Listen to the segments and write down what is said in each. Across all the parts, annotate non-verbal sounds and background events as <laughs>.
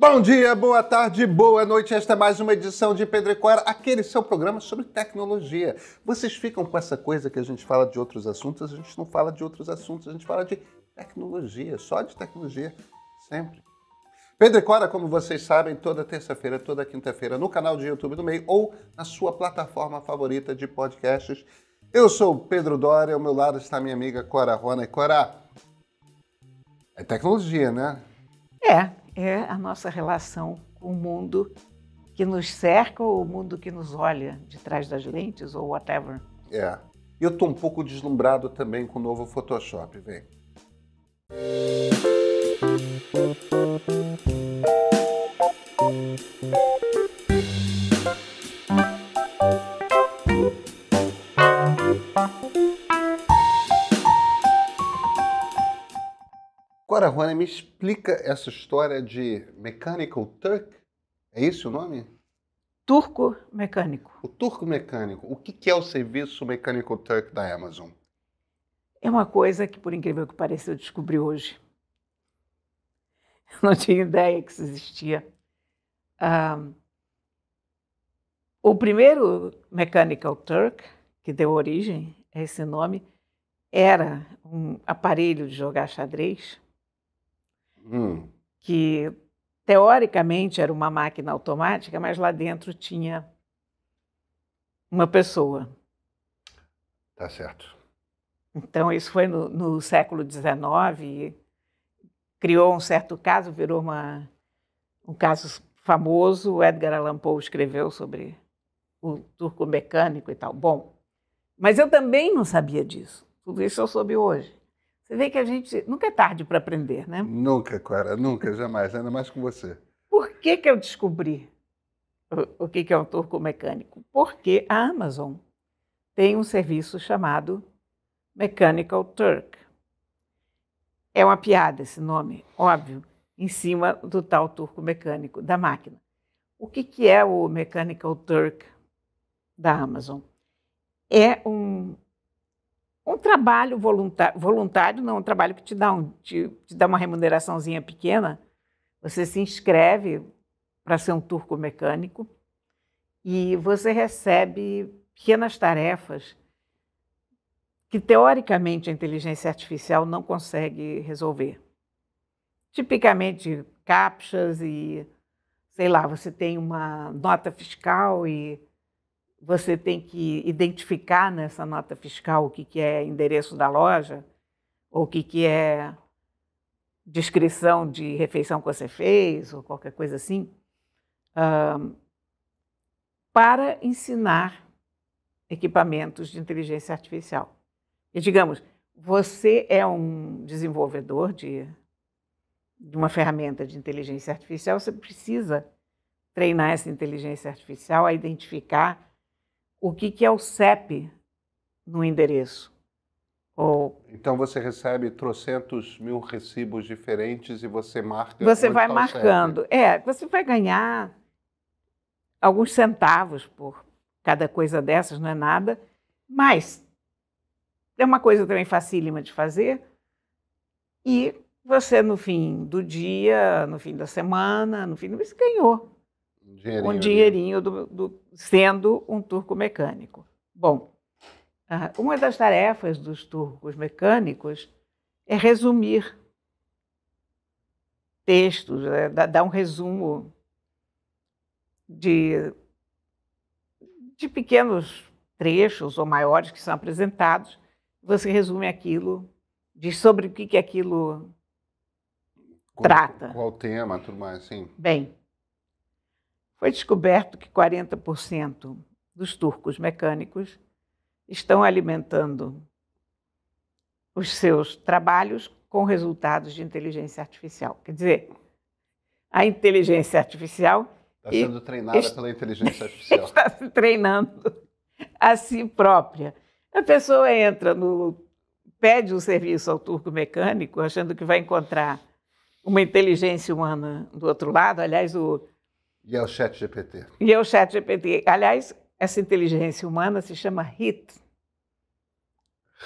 Bom dia, boa tarde, boa noite. Esta é mais uma edição de Pedro e Cora, aquele seu programa sobre tecnologia. Vocês ficam com essa coisa que a gente fala de outros assuntos, a gente não fala de outros assuntos, a gente fala de tecnologia, só de tecnologia, sempre. Pedro e Cora, como vocês sabem, toda terça-feira, toda quinta-feira, no canal de YouTube do Meio ou na sua plataforma favorita de podcasts. Eu sou Pedro Dória, ao meu lado está minha amiga Cora Rona. E Cora, é tecnologia, né? É, é a nossa relação com o mundo que nos cerca ou o mundo que nos olha de trás das lentes ou whatever. É. Eu estou um pouco deslumbrado também com o novo Photoshop, vem. Agora, Juana, me explica essa história de Mechanical Turk. É esse o nome? Turco Mecânico. O Turco Mecânico. O que é o serviço Mechanical Turk da Amazon? É uma coisa que, por incrível que pareça, eu descobri hoje. Eu não tinha ideia que isso existia. Ah, o primeiro Mechanical Turk, que deu origem a esse nome, era um aparelho de jogar xadrez hum. que teoricamente era uma máquina automática, mas lá dentro tinha uma pessoa. Tá certo. Então, isso foi no, no século XIX, criou um certo caso, virou uma, um caso famoso. O Edgar Allan Poe escreveu sobre o turco mecânico e tal. Bom, mas eu também não sabia disso. Tudo isso eu soube hoje. Você vê que a gente nunca é tarde para aprender, né? Nunca, Clara, nunca, jamais, ainda mais com você. Por que, que eu descobri o, o que, que é um turco-mecânico? Porque a Amazon tem um serviço chamado Mechanical Turk. É uma piada esse nome, óbvio, em cima do tal turco mecânico da máquina. O que, que é o Mechanical Turk da Amazon? É um um trabalho voluntário, voluntário não, um trabalho que te dá, um, te, te dá uma remuneraçãozinha pequena. Você se inscreve para ser um turco mecânico e você recebe pequenas tarefas que, teoricamente, a inteligência artificial não consegue resolver. Tipicamente, captchas e, sei lá, você tem uma nota fiscal e você tem que identificar nessa nota fiscal o que, que é endereço da loja, ou o que, que é descrição de refeição que você fez, ou qualquer coisa assim, para ensinar equipamentos de inteligência artificial. E, digamos, você é um desenvolvedor de, de uma ferramenta de inteligência artificial, você precisa treinar essa inteligência artificial a identificar o que, que é o CEP no endereço. Ou... Então você recebe trocentos mil recibos diferentes e você marca. Você vai tá marcando. CEP. É, você vai ganhar alguns centavos por cada coisa dessas, não é nada. Mas é uma coisa também facílima de fazer. E você, no fim do dia, no fim da semana, no fim do mês, ganhou dinheirinho um dinheirinho do, do, sendo um turco mecânico. Bom, ah, uma das tarefas dos turcos mecânicos é resumir textos, né? dar um resumo de, de pequenos trechos ou maiores que são apresentados. Você resume aquilo, diz sobre o que, que aquilo qual, trata. Qual tema, tudo mais, sim. Bem, foi descoberto que 40% dos turcos mecânicos estão alimentando os seus trabalhos com resultados de inteligência artificial. Quer dizer, a inteligência artificial. Está sendo treinada est... pela inteligência <laughs> artificial. está se treinando a si própria. A pessoa entra no. pede um serviço ao turco mecânico, achando que vai encontrar uma inteligência humana do outro lado. Aliás, o e é o chat GPT. E é o chat GPT. Aliás, essa inteligência humana se chama HIT.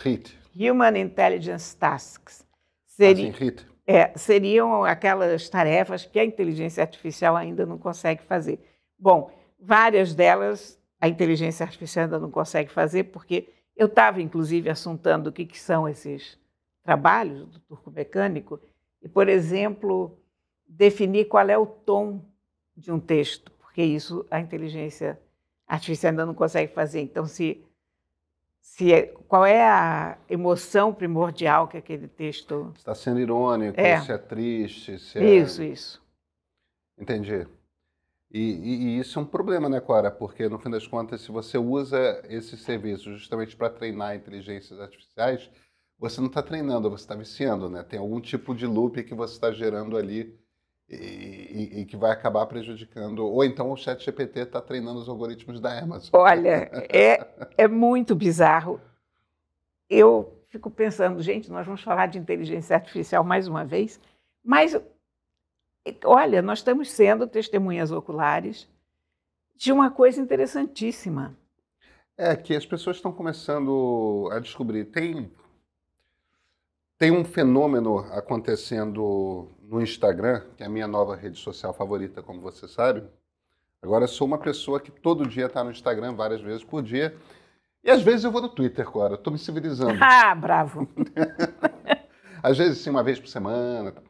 HIT. Human Intelligence Tasks. Seria, assim, ah, HIT. É, seriam aquelas tarefas que a inteligência artificial ainda não consegue fazer. Bom, várias delas a inteligência artificial ainda não consegue fazer, porque eu estava, inclusive, assuntando o que, que são esses trabalhos do turco mecânico, e, por exemplo, definir qual é o tom de um texto, porque isso a inteligência artificial ainda não consegue fazer. Então, se, se é, qual é a emoção primordial que aquele texto está sendo irônico, é. se é triste, se é isso, é... isso. Entendi. E, e, e, isso é um problema, né, Cora? Porque, no fim das contas, se você usa esses serviços justamente para treinar inteligências artificiais, você não está treinando, você está viciando, né? Tem algum tipo de loop que você está gerando ali e, e, que vai acabar prejudicando. Ou então o Chat GPT está treinando os algoritmos da Amazon. Olha, é, é muito bizarro. Eu fico pensando, gente, nós vamos falar de inteligência artificial mais uma vez, mas olha, nós estamos sendo testemunhas oculares de uma coisa interessantíssima. É que as pessoas estão começando a descobrir. Tem tem um fenômeno acontecendo no Instagram, que é a minha nova rede social favorita, como você sabe. Agora sou uma pessoa que todo dia está no Instagram, várias vezes por dia. E às vezes eu vou no Twitter agora, estou me civilizando. <laughs> Ah, bravo! <laughs> às vezes, sim, uma vez por semana. Tá.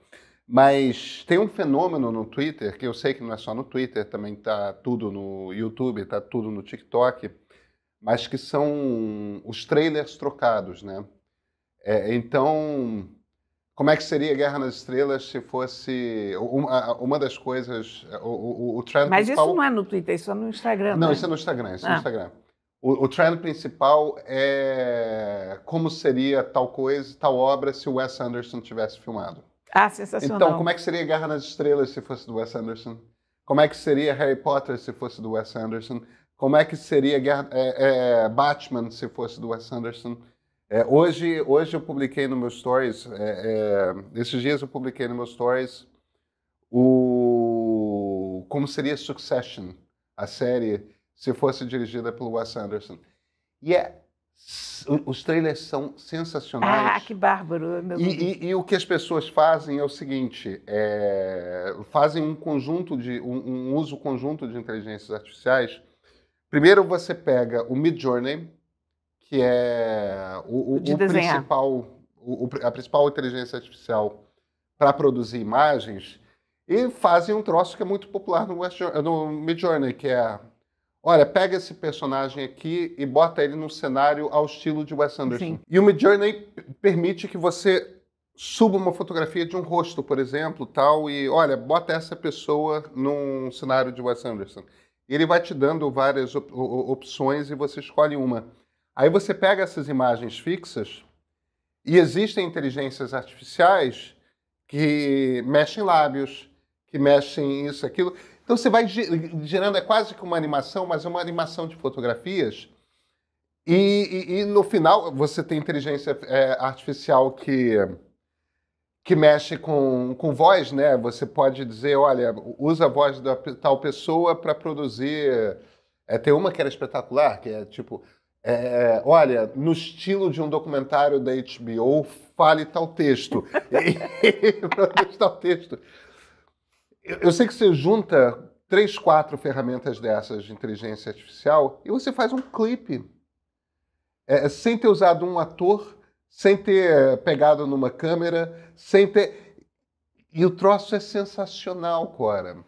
Mas tem um fenômeno no Twitter, que eu sei que não é só no Twitter, também está tudo no YouTube, está tudo no TikTok, mas que são os trailers trocados, né? É, então, como é que seria Guerra nas Estrelas se fosse uma, uma das coisas, é, o, o, o trend Mas principal... isso não é no Twitter, isso é no Instagram. Não, né? isso é no Instagram, isso ah. é no ah. Instagram. O, o trend principal é como seria tal coisa, tal obra se o Wes Anderson tivesse filmado. Ah, sensacional. Então, como é que seria Guerra nas Estrelas se fosse do Wes Anderson? Como é que seria Harry Potter se fosse do Wes Anderson? Como é que seria Guerra, é, é, Batman se fosse do Wes Anderson? É, hoje, hoje eu publiquei no meu Stories, é, é, esses dias eu publiquei no meu Stories o como seria Succession, a série, se fosse dirigida pelo Wes Anderson. E é, os trailers são sensacionais. Ah, que bárbaro! Meu e, e, e o que as pessoas fazem é o seguinte: é, fazem um conjunto de um, um uso conjunto de inteligências artificiais. Primeiro você pega o Midjourney que é o, o, de o principal, o, a principal inteligência artificial para produzir imagens, e fazem um troço que é muito popular no, West, no Midjourney, que é Olha, pega esse personagem aqui e bota ele num cenário ao estilo de Wes Anderson. Sim. E o Midjourney permite que você suba uma fotografia de um rosto, por exemplo, tal, e olha, bota essa pessoa num cenário de Wes Anderson. Ele vai te dando várias op opções e você escolhe uma. Aí você pega essas imagens fixas e existem inteligências artificiais que mexem lábios, que mexem isso, aquilo. Então você vai gerando, é quase que uma animação, mas é uma animação de fotografias. E, e, e no final você tem inteligência é, artificial que, que mexe com, com voz, né? Você pode dizer, olha, usa a voz da tal pessoa para produzir. É, tem uma que era espetacular, que é tipo, é, olha, no estilo de um documentário da HBO, fale tal texto. <laughs> Produz tal texto. Eu, eu sei que você junta três, quatro ferramentas dessas de inteligência artificial e você faz um clipe. É, sem ter usado um ator, sem ter é, pegado numa câmera, sem ter. E o troço é sensacional, Cora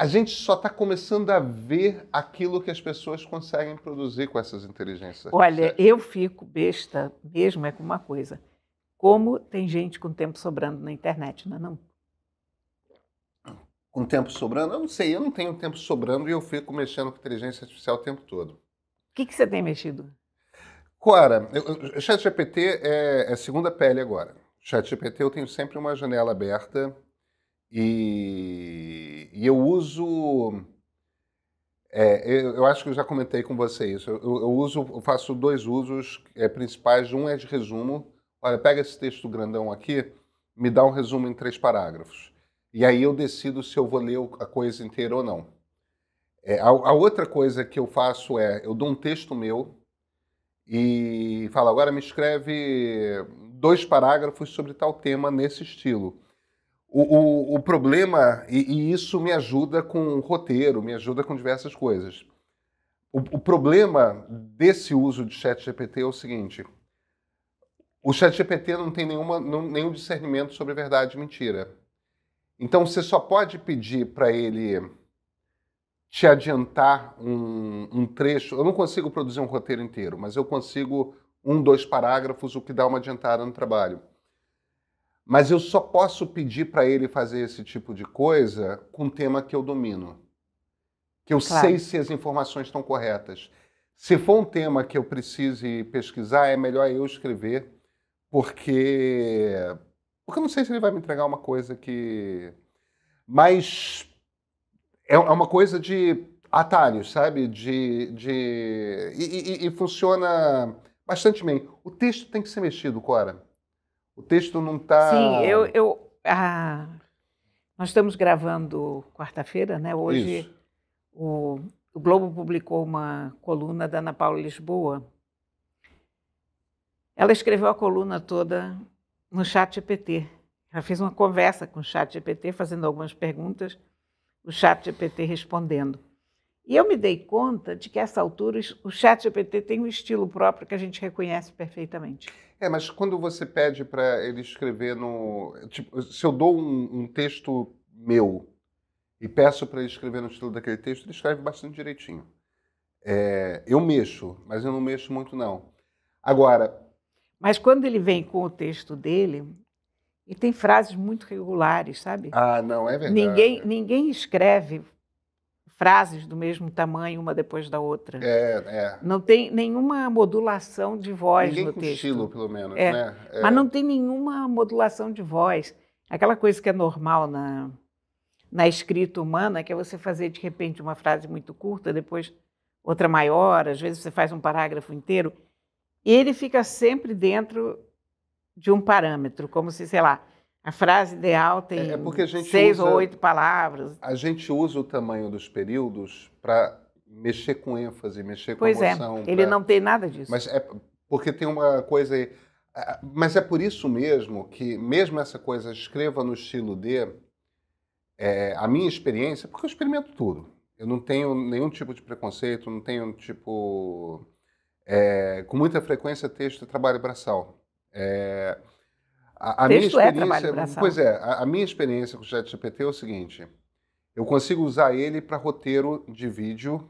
a gente só está começando a ver aquilo que as pessoas conseguem produzir com essas inteligências. Olha, eu fico besta mesmo é com uma coisa. Como tem gente com tempo sobrando na internet, não é não? Com tempo sobrando? Eu não sei, eu não tenho tempo sobrando e eu fico mexendo com inteligência artificial o tempo todo. O que, que você tem mexido? Cora, o ChatGPT é, é segunda pele agora. ChatGPT eu tenho sempre uma janela aberta e, e eu uso. É, eu, eu, acho que eu já comentei com você isso. Eu, eu uso, eu faço dois usos é, principais. Um é de resumo. Olha, pega esse texto grandão aqui, me dá um resumo em três parágrafos. E aí eu decido se eu vou ler a coisa inteira ou não. É, a, a, outra coisa que eu faço é, eu dou um texto meu e falo, agora me escreve dois parágrafos sobre tal tema nesse estilo o, o, o problema, e, e, isso me ajuda com roteiro, me ajuda com diversas coisas. O, o problema desse uso de chat GPT é o seguinte: o chat GPT não tem nenhuma, não, nenhum discernimento sobre verdade e mentira. Então você só pode pedir para ele te adiantar um, um, trecho. Eu não consigo produzir um roteiro inteiro, mas eu consigo um, dois parágrafos, o que dá uma adiantada no trabalho. Mas eu só posso pedir para ele fazer esse tipo de coisa com um tema que eu domino. Que eu claro. sei se as informações estão corretas. Se for um tema que eu precise pesquisar, é melhor eu escrever, porque porque eu não sei se ele vai me entregar uma coisa que. Mas é, é uma coisa de atalhos, sabe? De. de... E, e, e funciona bastante bem. O texto tem que ser mexido, Cora. O texto não está. Sim, eu. eu ah, nós estamos gravando quarta-feira, né? Hoje o, o Globo publicou uma coluna da Ana Paula Lisboa. Ela escreveu a coluna toda no chat GPT. Ela fez uma conversa com o chat GPT, fazendo algumas perguntas, o chat GPT respondendo. E eu me dei conta de que, a essa altura, o chat GPT tem um estilo próprio que a gente reconhece perfeitamente. É, mas quando você pede para ele escrever no. Tipo, se eu dou um, um texto meu e peço para ele escrever no estilo daquele texto, ele escreve bastante direitinho. É, eu mexo, mas eu não mexo muito, não. Agora. Mas quando ele vem com o texto dele, e tem frases muito regulares, sabe? Ah, não, é verdade. Ninguém, ninguém escreve frases do mesmo tamanho, uma depois da outra. É, é. Não tem nenhuma modulação de voz Ninguém no com texto. estilo, pelo menos, é. né? É. Mas não tem nenhuma modulação de voz. Aquela coisa que é normal na, na escrita humana, que é você fazer, de repente, uma frase muito curta, depois outra maior, às vezes você faz um parágrafo inteiro, e ele fica sempre dentro de um parâmetro, como se, sei lá, a frase ideal é, tem é, seis usa, ou oito palavras. A gente usa o tamanho dos períodos para mexer com ênfase, mexer pois com emoção. Pois é, ele pra... não tem nada disso. Mas é porque tem uma coisa aí. Mas é por isso mesmo que, mesmo essa coisa, escreva no estilo D, é, a minha experiência, porque eu experimento tudo. Eu não tenho nenhum tipo de preconceito, não tenho tipo. É, com muita frequência, texto é trabalho braçal. É, a, minha é experiência, é pois é, a, a, minha experiência com o ChatGPT é o seguinte: eu consigo usar ele para roteiro de vídeo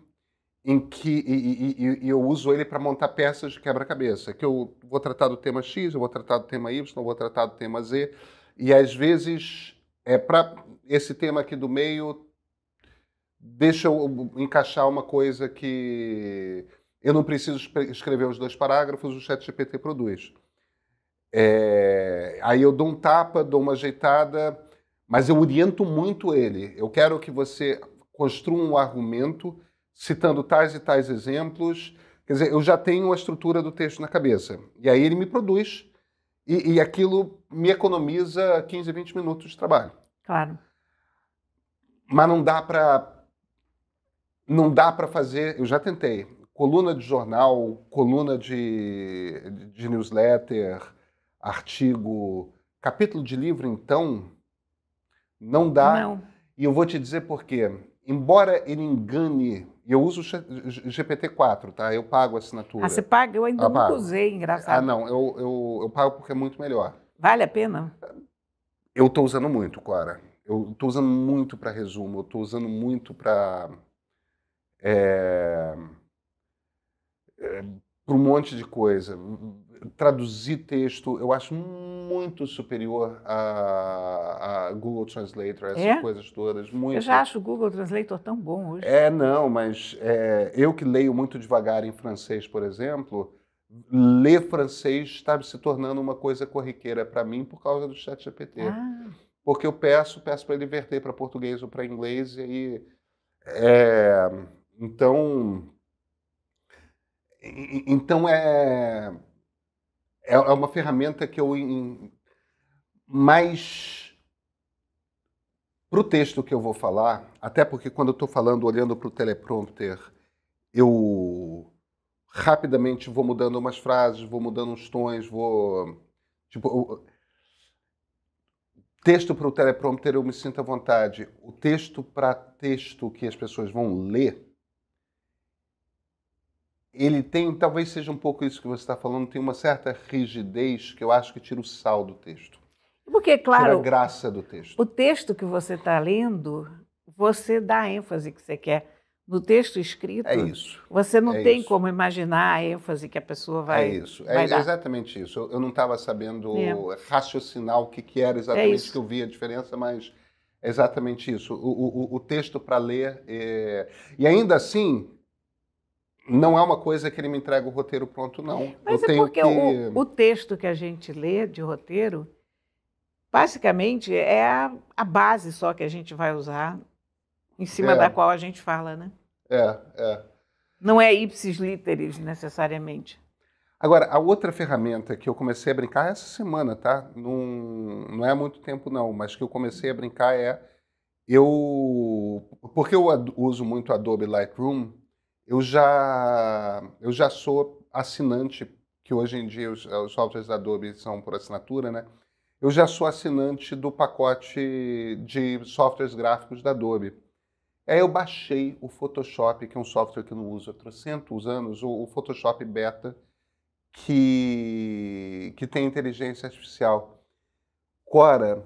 em que e, e, e eu uso ele para montar peças de quebra-cabeça, que eu vou tratar do tema X, eu vou tratar do tema Y, eu vou tratar do tema Z, e às vezes é para esse tema aqui do meio deixa eu encaixar uma coisa que eu não preciso escrever os dois parágrafos, o ChatGPT produz. É, aí eu dou um tapa, dou uma ajeitada, mas eu oriento muito ele. Eu quero que você construa um argumento citando tais e tais exemplos. Quer dizer, eu já tenho a estrutura do texto na cabeça. E aí ele me produz e, e aquilo me economiza 15, 20 minutos de trabalho. Claro. Mas não dá para não dá para fazer, eu já tentei, coluna de jornal, coluna de, de newsletter, artigo, capítulo de livro, então, não dá. Não. E eu vou te dizer por quê. Embora ele engane, e eu uso o GPT-4, tá? Eu pago a assinatura. Ah, você paga? Eu ainda ah, usei, engraçado. Ah, não, eu, eu, eu pago porque é muito melhor. Vale a pena? Eu estou usando muito, Clara. Eu estou usando muito para resumo, eu estou usando muito para. É, eh, é, eh, para um monte de coisa traduzir texto, eu acho muito superior a, a Google Translator, essas é? coisas todas. Muito. Eu já acho o Google Translator tão bom hoje. É, não, mas é, eu que leio muito devagar em francês, por exemplo, ler francês está se tornando uma coisa corriqueira para mim por causa do chat GPT. Ah. Porque eu peço, peço para ele verter para português ou para inglês, e aí... É, então... Então é é, é uma ferramenta que eu. Em, mais. Para o texto que eu vou falar, até porque quando eu estou falando, olhando para o teleprompter, eu rapidamente vou mudando umas frases, vou mudando uns tons, vou. Tipo, texto para o teleprompter eu me sinto à vontade. O texto para texto que as pessoas vão ler, ele tem, talvez seja um pouco isso que você está falando, tem uma certa rigidez que eu acho que tira o sal do texto. Porque, claro. Tira a graça do texto. O texto que você está lendo, você dá a ênfase que você quer. No texto escrito, é isso. você não é tem isso. como imaginar a ênfase que a pessoa vai. É isso, é vai é exatamente isso. Eu, não estava sabendo é. raciocinar o que, que era é exatamente é que eu via a diferença, mas é exatamente isso. O, o, o texto para ler. É, e ainda assim, não é uma coisa que ele me entrega o roteiro pronto, não. Mas Eu é porque que... o, o, texto que a gente lê de roteiro, basicamente, é a, a base só que a gente vai usar, em cima é. da qual a gente fala, né? É, é. Não é ipsis literis, necessariamente. Agora, a outra ferramenta que eu comecei a brincar essa semana, tá? Num, não é há muito tempo, não, mas que eu comecei a brincar é. Eu. Porque eu uso muito Adobe Lightroom, eu já, eu já sou assinante, que hoje em dia os, os softwares da Adobe são por assinatura, né? Eu já sou assinante do pacote de softwares gráficos da Adobe. Aí eu baixei o Photoshop, que é um software que eu não uso há 300 anos, o, o Photoshop Beta, que, que tem inteligência artificial. Cora,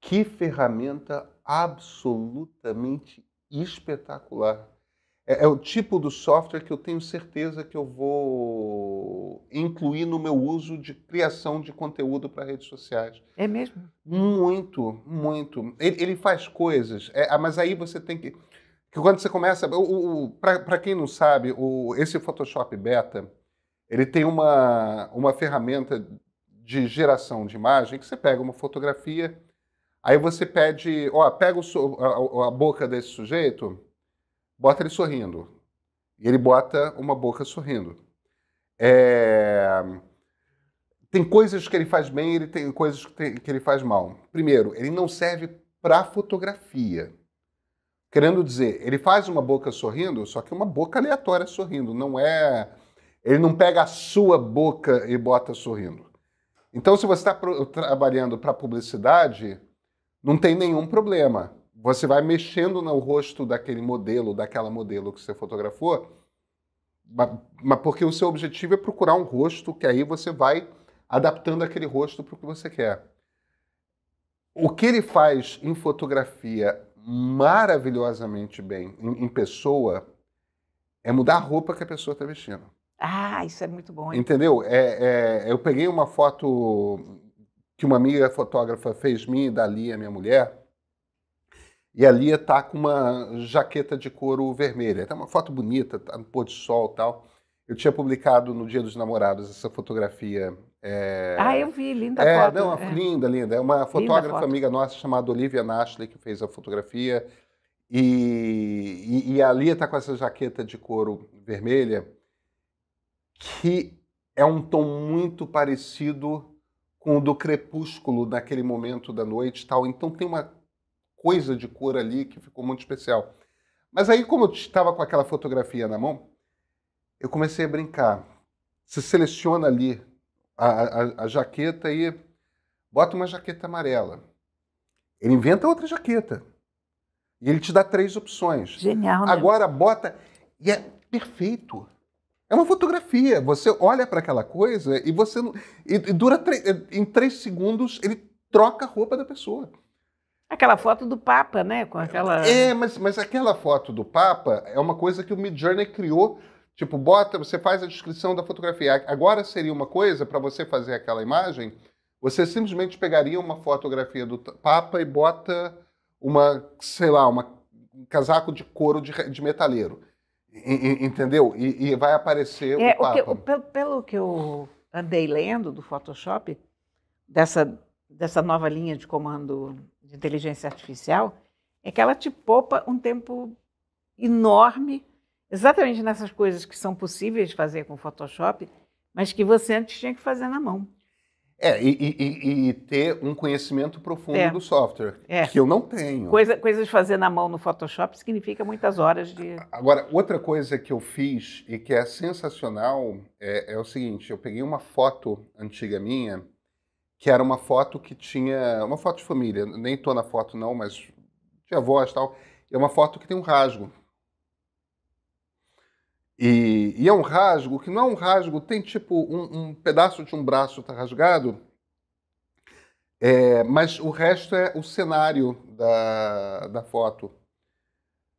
que ferramenta absolutamente espetacular. É, é, o tipo do software que eu tenho certeza que eu vou incluir no meu uso de criação de conteúdo para redes sociais. É mesmo? Muito, muito. Ele, ele faz coisas, é, ah, mas aí você tem que. que quando você começa. Para quem não sabe, o, esse Photoshop Beta ele tem uma, uma ferramenta de geração de imagem que você pega uma fotografia, aí você pede, ó, pega o, a, a boca desse sujeito bota ele sorrindo. E ele bota uma boca sorrindo. É... Tem coisas que ele faz bem e ele tem coisas que, tem, que ele faz mal. Primeiro, ele não serve para fotografia. Querendo dizer, ele faz uma boca sorrindo, só que uma boca aleatória sorrindo, não é. Ele não pega a sua boca e bota sorrindo. Então, se você está trabalhando para publicidade, não tem nenhum problema você vai mexendo no rosto daquele modelo, daquela modelo que você fotografou, mas porque o seu objetivo é procurar um rosto que aí você vai adaptando aquele rosto para o que você quer. O que ele faz em fotografia maravilhosamente bem, em, em pessoa, é mudar a roupa que a pessoa está vestindo. Ah, isso é muito bom. Hein? Entendeu? É, é, eu peguei uma foto que uma amiga fotógrafa fez minha e da Lia, minha mulher, e a Lia tá com uma jaqueta de couro vermelha. Tá uma foto bonita, tá no pôr do sol tal. Eu tinha publicado no Dia dos Namorados essa fotografia. É... Ah, eu vi, linda é, foto. Não, é. Linda, linda. É uma fotógrafa amiga nossa chamada Olivia Nashley que fez a fotografia. E, e, e a Lia tá com essa jaqueta de couro vermelha, que é um tom muito parecido com o do crepúsculo naquele momento da noite tal. Então tem uma coisa de cor ali que ficou muito especial. Mas aí, como eu estava com aquela fotografia na mão, eu comecei a brincar. Você seleciona ali a, a, a jaqueta e bota uma jaqueta amarela. Ele inventa outra jaqueta. E ele te dá três opções. Genial, né? Agora bota. E é perfeito. É uma fotografia. Você olha para aquela coisa e você. E, e dura. Em três segundos ele troca a roupa da pessoa. Aquela foto do Papa, né? Com aquela. É, mas, mas aquela foto do Papa é uma coisa que o Midjourney criou. Tipo, bota, você faz a descrição da fotografia. Agora seria uma coisa para você fazer aquela imagem. Você simplesmente pegaria uma fotografia do Papa e bota uma, sei lá, uma, um casaco de couro de, de metaleiro. E, e, entendeu? E, e, vai aparecer é, o Papa. O que, o, pelo que eu andei lendo do Photoshop, dessa, dessa nova linha de comando de inteligência artificial é que ela te poupa um tempo enorme, exatamente nessas coisas que são possíveis de fazer com Photoshop, mas que você antes tinha que fazer na mão. É, e, e, e ter um conhecimento profundo é. do software, é. que eu não tenho. Coisa, coisas de fazer na mão no Photoshop significa muitas horas de. Agora, outra coisa que eu fiz e que é sensacional é, é o seguinte: eu peguei uma foto antiga minha que era uma foto que tinha. Uma foto de família, nem tô na foto não, mas tinha voz e tal. É uma foto que tem um rasgo. E, e, é um rasgo que não é um rasgo, tem tipo um, um pedaço de um braço tá rasgado, é, mas o resto é o cenário da, da foto.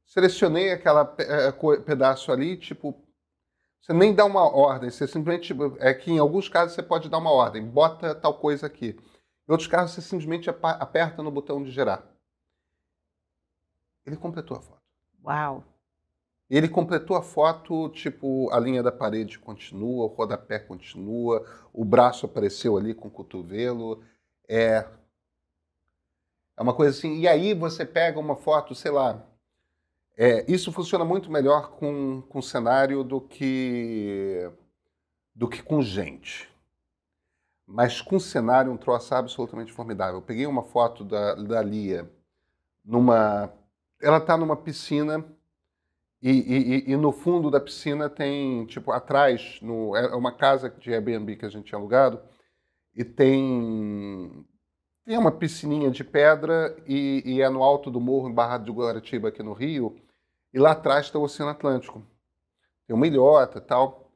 Selecionei aquele é, eh, pedaço ali, tipo, você nem dá uma ordem, você simplesmente. Tipo, é que em alguns casos você pode dar uma ordem, bota tal coisa aqui. Em outros casos, você simplesmente aperta no botão de gerar. Ele completou a foto. Uau! Ele completou a foto, tipo, a linha da parede continua, o rodapé continua, o braço apareceu ali com o cotovelo. É. É uma coisa assim. E aí você pega uma foto, sei lá, é, isso funciona muito melhor com, com cenário do que, do que com gente. Mas com cenário, um troço absolutamente formidável. Eu peguei uma foto da, da Lia numa. Ela está numa piscina e, e, e, e, no fundo da piscina tem, tipo, atrás, no, é uma casa de Airbnb que a gente tinha alugado e tem tem uma piscininha de pedra e, e, é no alto do morro, em Barra de Guaratiba, aqui no Rio, e lá atrás está o Oceano Atlântico. Tem uma ilhota e tal.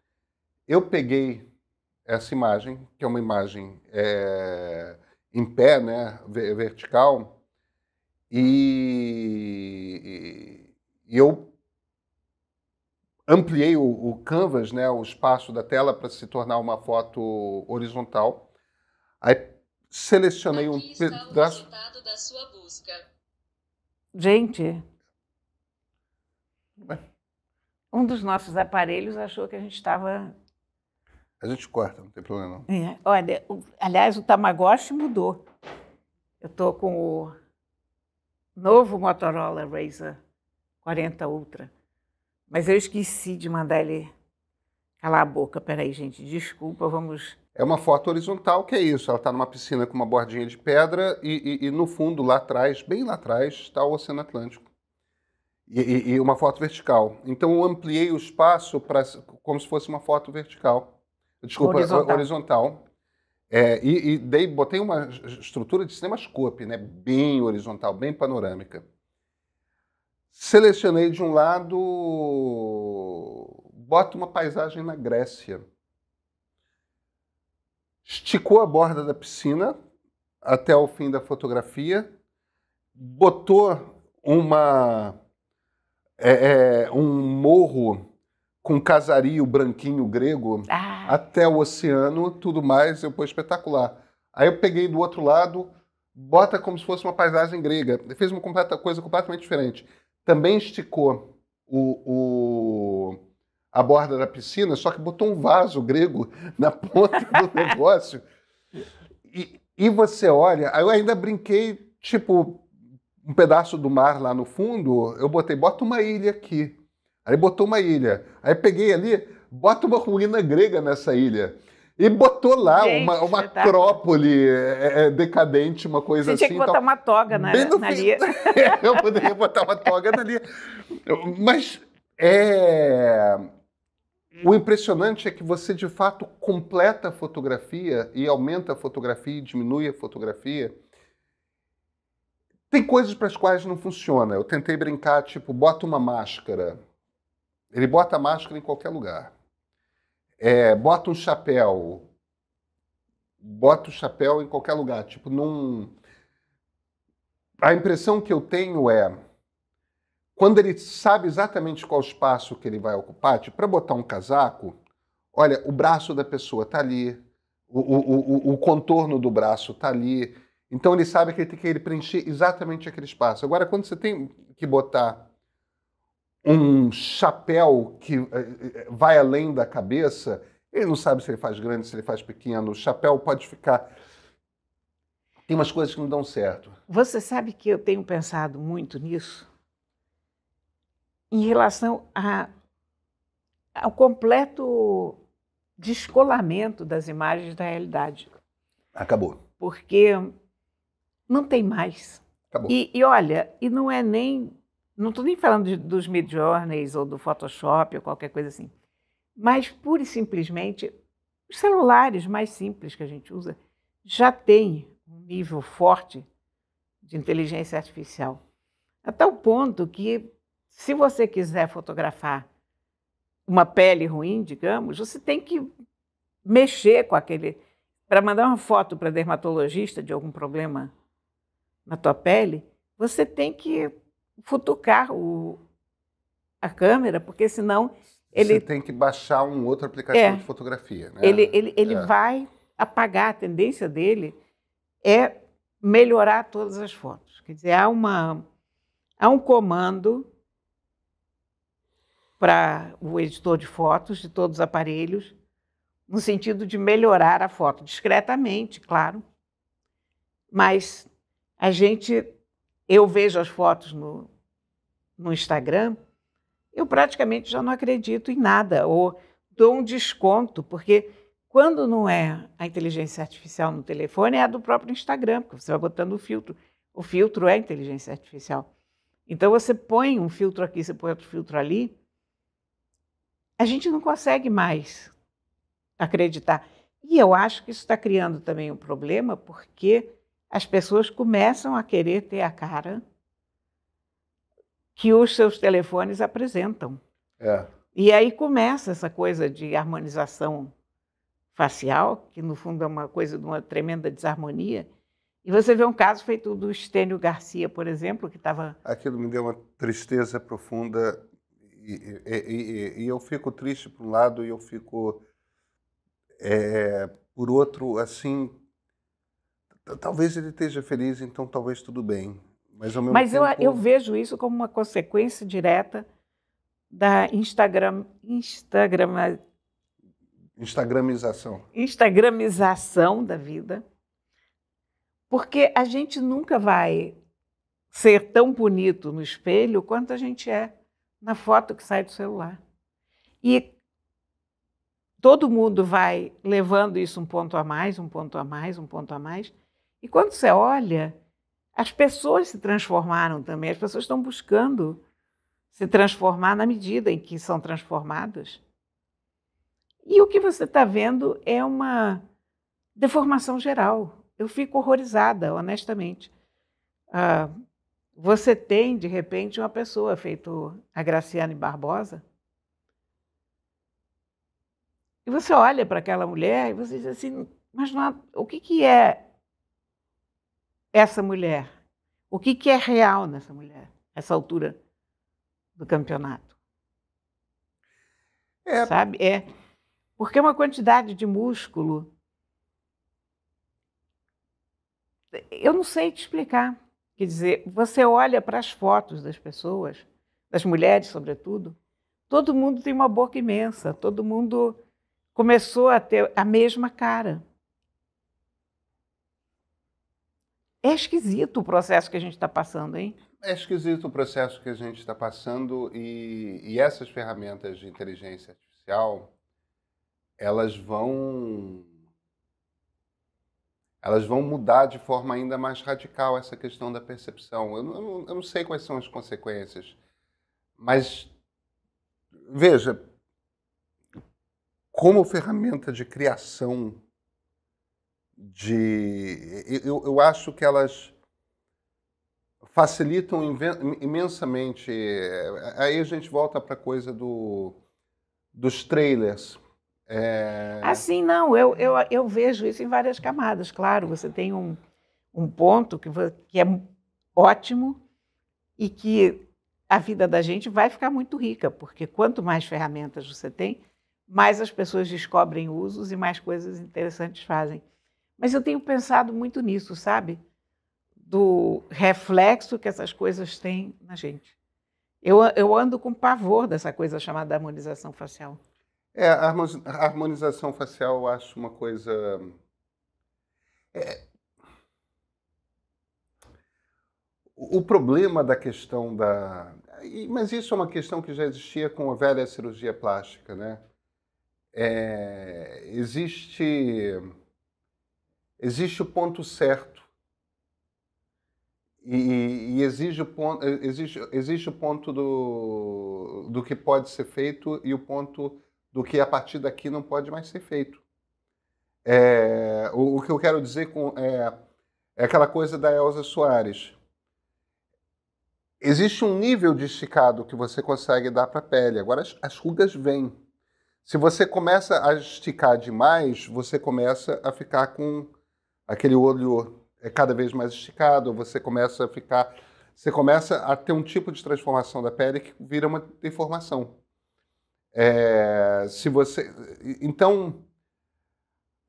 Eu peguei essa imagem, que é uma imagem é, em pé, né, vertical, e, e eu ampliei o, o canvas, né, o espaço da tela, para se tornar uma foto horizontal. Aí selecionei um pedaço. Gente, um dos nossos aparelhos achou que a gente estava. A gente corta, não tem problema não. É, olha, o, aliás, o Tamagotchi mudou. Eu estou com o novo Motorola Razr 40 Ultra, mas eu esqueci de mandar ele calar a boca. Peraí, gente, desculpa, vamos é uma foto horizontal que é isso. Ela está numa piscina com uma bordinha de pedra e, e, e, no fundo, lá atrás, bem lá atrás, está o Oceano Atlântico. E, e uma foto vertical. Então eu ampliei o espaço para como se fosse uma foto vertical. Desculpa, horizontal. horizontal. É, e, e dei, botei uma estrutura de cinemascope, né? bem horizontal, bem panorâmica. Selecionei de um lado, bota uma paisagem na Grécia esticou a borda da piscina até o fim da fotografia, botou uma é, é, um morro com casario branquinho grego ah. até o oceano, tudo mais, eu pô espetacular. Aí eu peguei do outro lado, bota como se fosse uma paisagem grega. Fez uma completa, coisa completamente diferente. Também esticou o, o a borda da piscina, só que botou um vaso grego <laughs> na ponta do <laughs> negócio. E, e você olha, eu ainda brinquei, tipo, um pedaço do mar lá no fundo, eu botei, bota uma ilha aqui. Aí botou uma ilha. Aí peguei ali, bota uma ruína grega nessa ilha. E botou lá Gente, uma, uma acrópole é, é, decadente, uma coisa Você assim. Você tinha que botar uma toga na, Bem na <laughs> é, eu poderia botar uma toga na Mas é, o impressionante é que você de fato completa a fotografia e aumenta a fotografia e diminui a fotografia. Tem coisas para as quais não funciona. Eu tentei brincar, tipo, bota uma máscara. Ele bota a máscara em qualquer lugar. É, bota um chapéu. Bota o chapéu em qualquer lugar. Tipo, num. A impressão que eu tenho é quando ele sabe exatamente qual espaço que ele vai ocupar, tipo, para botar um casaco, olha, o braço da pessoa está ali, o, o, o, o, contorno do braço está ali. Então ele sabe que ele tem que ele preencher exatamente aquele espaço. Agora, quando você tem que botar um chapéu que eh, eh, vai além da cabeça, ele não sabe se ele faz grande, se ele faz pequeno. O chapéu pode ficar. Tem umas coisas que não dão certo. Você sabe que eu tenho pensado muito nisso? em relação a, ao completo descolamento das imagens da realidade. Acabou. Porque não tem mais. Acabou. E, e olha, e não é nem. Não estou nem falando de, dos Midjourneys ou do Photoshop ou qualquer coisa assim. Mas, pura e simplesmente, os celulares mais simples que a gente usa já têm um nível forte de inteligência artificial. A tal ponto que se você quiser fotografar uma pele ruim, digamos, você tem que mexer com aquele. Para mandar uma foto para dermatologista de algum problema na tua pele, você tem que futucar o, a câmera, porque senão ele... Você tem que baixar um outro aplicativo é. de fotografia. Né? Ele, ele, ele é. vai apagar, a tendência dele é melhorar todas as fotos. Quer dizer, há, uma, há um comando para o editor de fotos de todos os aparelhos, no sentido de melhorar a foto, discretamente, claro. Mas a gente, eu vejo as fotos no, no Instagram, eu praticamente já não acredito em nada, ou dou um desconto, porque quando não é a inteligência artificial no telefone, é a do próprio Instagram, porque você vai botando o filtro. O filtro é inteligência artificial. Então você põe um filtro aqui, você põe outro filtro ali, a gente não consegue mais acreditar. E eu acho que isso está criando também um problema, porque as pessoas começam a querer ter a cara que os seus telefones apresentam. É. E aí começa essa coisa de harmonização facial, que no fundo é uma coisa de uma tremenda desarmonia. E você vê um caso feito do Estênio Garcia, por exemplo, que estava. Aquilo me deu uma tristeza profunda e, e, e, eu fico triste por um lado e eu fico, é, por outro, assim, talvez ele esteja feliz, então talvez tudo bem. Mas, ao mesmo Mas tempo... eu, eu vejo isso como uma consequência direta da Instagram, Instagram, Instagramização. Instagramização da vida. Porque a gente nunca vai ser tão bonito no espelho quanto a gente é na foto que sai do celular. E todo mundo vai levando isso um ponto a mais, um ponto a mais, um ponto a mais. E quando você olha, as pessoas se transformaram também, as pessoas estão buscando se transformar na medida em que são transformadas. E o que você está vendo é uma deformação geral. Eu fico horrorizada, honestamente. Ah, você tem, de repente, uma pessoa, feito a Graciane Barbosa, e você olha para aquela mulher e você diz assim: mas não, o que, que é essa mulher? O que, que é real nessa mulher, nessa altura do campeonato? É. Sabe? É. Porque é uma quantidade de músculo. Eu não sei te explicar. Quer dizer, você olha para as fotos das pessoas, das mulheres, sobretudo, todo mundo tem uma boca imensa, todo mundo começou a ter a mesma cara. É esquisito o processo que a gente está passando, hein? É esquisito o processo que a gente está passando e, e, essas ferramentas de inteligência artificial, elas vão elas vão mudar de forma ainda mais radical essa questão da percepção. Eu não, eu não sei quais são as consequências, mas veja, como ferramenta de criação de. Eu, eu acho que elas facilitam imensamente. Aí a gente volta para a coisa do, dos trailers. É... Assim, não, eu, eu, eu vejo isso em várias camadas. Claro, você tem um, um ponto que, que é ótimo e que a vida da gente vai ficar muito rica, porque quanto mais ferramentas você tem, mais as pessoas descobrem usos e mais coisas interessantes fazem. Mas eu tenho pensado muito nisso, sabe? Do reflexo que essas coisas têm na gente. Eu, eu ando com pavor dessa coisa chamada harmonização facial. É, a harmonização facial eu acho uma coisa. É... O problema da questão da. Mas isso é uma questão que já existia com a velha cirurgia plástica, né? É... Existe. Existe o ponto certo. E, e exige o ponto, existe existe o ponto do, do que pode ser feito e o ponto do que a partir daqui não pode mais ser feito. É, o, o, que eu quero dizer com, é, é aquela coisa da Elza Soares. Existe um nível de esticado que você consegue dar para a pele. Agora as, as rugas vêm. Se você começa a esticar demais, você começa a ficar com aquele olho é cada vez mais esticado, você começa a ficar, você começa a ter um tipo de transformação da pele que vira uma deformação. É, se você, então,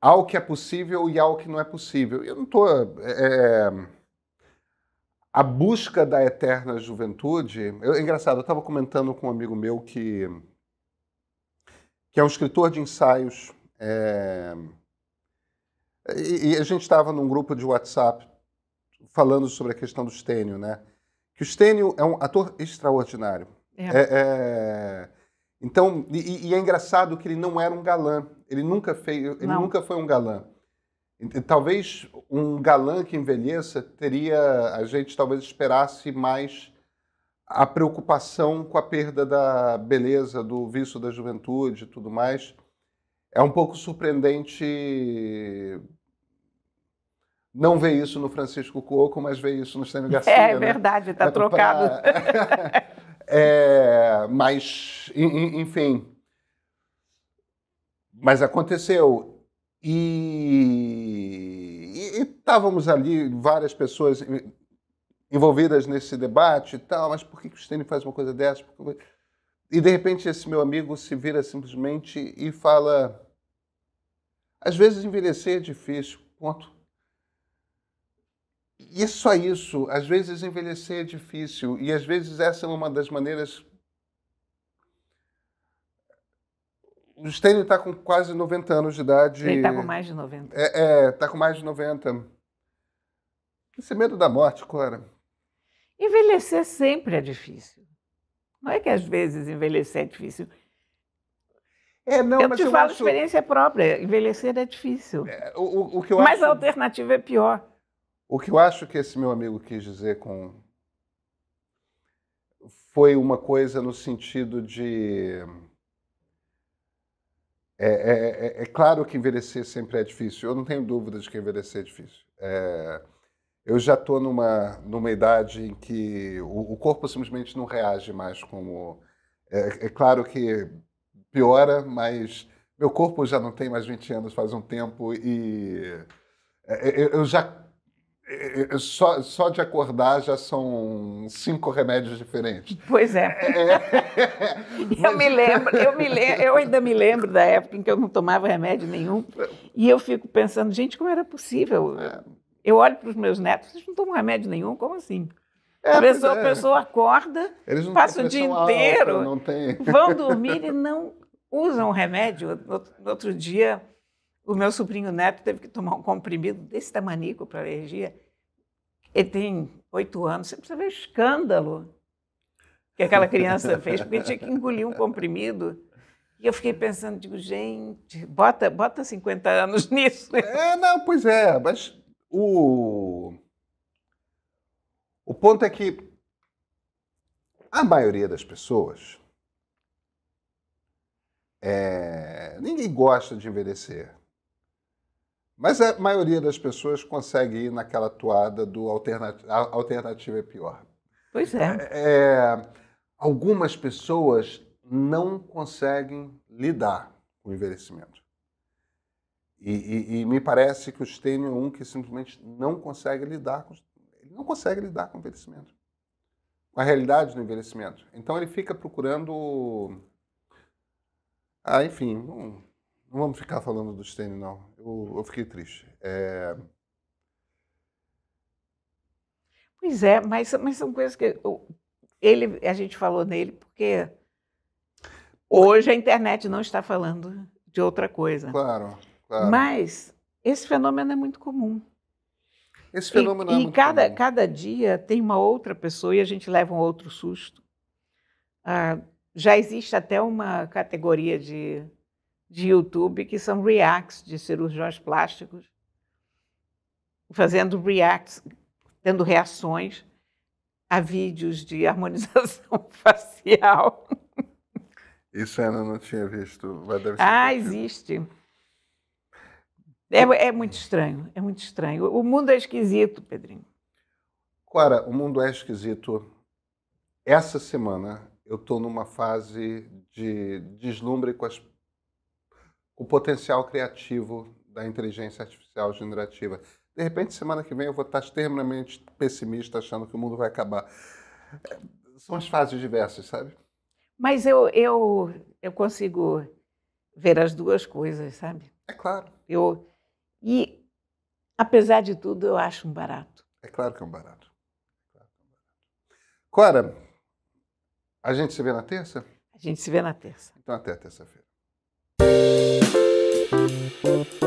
há o que é possível e há o que não é possível. Eu não estou. É, é, a busca da eterna juventude. Eu, é engraçado, eu estava comentando com um amigo meu que, que é um escritor de ensaios. É, e, e, a gente estava num grupo de WhatsApp falando sobre a questão do Stênio, né? Que o Stênio é um ator extraordinário. É. é, é então, e, e, é engraçado que ele não era um galã. Ele nunca fez, ele não. nunca foi um galã. Talvez um galã que envelheça teria, a gente talvez esperasse mais a preocupação com a perda da beleza, do vício da juventude e tudo mais. É um pouco surpreendente não ver isso no Francisco Cuoco, mas ver isso no Estênio <laughs> é Garcia. Né? Tá é, é verdade, está trocado. Pra... <laughs> <laughs> É, mas, enfim. Mas aconteceu. E estávamos ali, várias pessoas envolvidas nesse debate e tal, mas por que, o Stênio faz uma coisa dessa? E de repente esse meu amigo se vira simplesmente e fala: às vezes envelhecer é difícil, ponto. E é só isso. Às vezes envelhecer é difícil e às vezes essa é uma das maneiras. O Stênio está com quase 90 anos de idade. Ele está com mais de 90. É, está é, tá com mais de 90. Esse medo da morte, Cora. Envelhecer sempre é difícil. Não é que às vezes envelhecer é difícil. É, não, eu te eu falo acho... experiência própria. Envelhecer é difícil. É, o, o, que eu mas acho... a alternativa é pior. O que eu acho que esse meu amigo quis dizer com foi uma coisa no sentido de é, é, é, é, claro que envelhecer sempre é difícil. Eu não tenho dúvida de que envelhecer é difícil. É, eu já estou numa, numa idade em que o, o, corpo simplesmente não reage mais como. É, é, claro que piora, mas meu corpo já não tem mais 20 anos faz um tempo e é, eu já é, é, é, só, só de acordar já são cinco remédios diferentes. Pois é. é. Mas... <laughs> Eu me lembro, eu me eu ainda me lembro da época em que eu não tomava remédio nenhum. E eu fico pensando, gente, como era possível? É. Eu olho para os meus netos, eles não tomam remédio nenhum, como assim? É, a, pessoa, a pessoa acorda, passa o dia inteiro, alta, vão dormir e não usam remédio. Outro dia o meu sobrinho neto teve que tomar um comprimido desse tamanico para alergia. Ele tem oito anos. Você precisa ver o escândalo que aquela criança <laughs> fez, porque tinha que engolir um comprimido. E eu fiquei pensando, digo, gente, bota, bota 50 anos <laughs> nisso. É, não, pois é, mas o, o ponto é que a maioria das pessoas é, ninguém gosta de envelhecer. Mas a maioria das pessoas consegue ir naquela toada do alternativa, a alternativa é pior. Pois é. é. é. Algumas pessoas não conseguem lidar com o envelhecimento. E, e, e me parece que o Stênio é um que simplesmente não consegue lidar com, ele não consegue lidar com o envelhecimento, com a realidade do envelhecimento. Então ele fica procurando. Ah, enfim, não, não vamos ficar falando do Stênio, não eu, eu fiquei triste. É... Pois é, mas, mas são coisas que eu, ele, a gente falou nele porque hoje a internet não está falando de outra coisa. Claro, claro. Mas esse fenômeno é muito comum. Esse fenômeno e, é e muito cada, comum. cada dia tem uma outra pessoa e a gente leva um outro susto. Ah, já existe até uma categoria de de YouTube que são reacts de cirurgiões plásticos, fazendo reacts, tendo reações a vídeos de harmonização <laughs> facial. Isso Ana não tinha visto. deve ser ah, possível. existe. É, é, muito estranho, é muito estranho. O mundo é esquisito, Pedrinho. Clara, o mundo é esquisito. Essa semana eu estou numa fase de deslumbre com as o potencial criativo da inteligência artificial generativa. De repente, semana que vem, eu vou estar extremamente pessimista, achando que o mundo vai acabar. É, são as fases diversas, sabe? Mas eu, eu, eu consigo ver as duas coisas, sabe? É claro. Eu, e, apesar de tudo, eu acho um barato. É claro que é um barato. É é Cora, a gente se vê na terça? A gente se vê na terça. Então, até terça-feira. Thank you.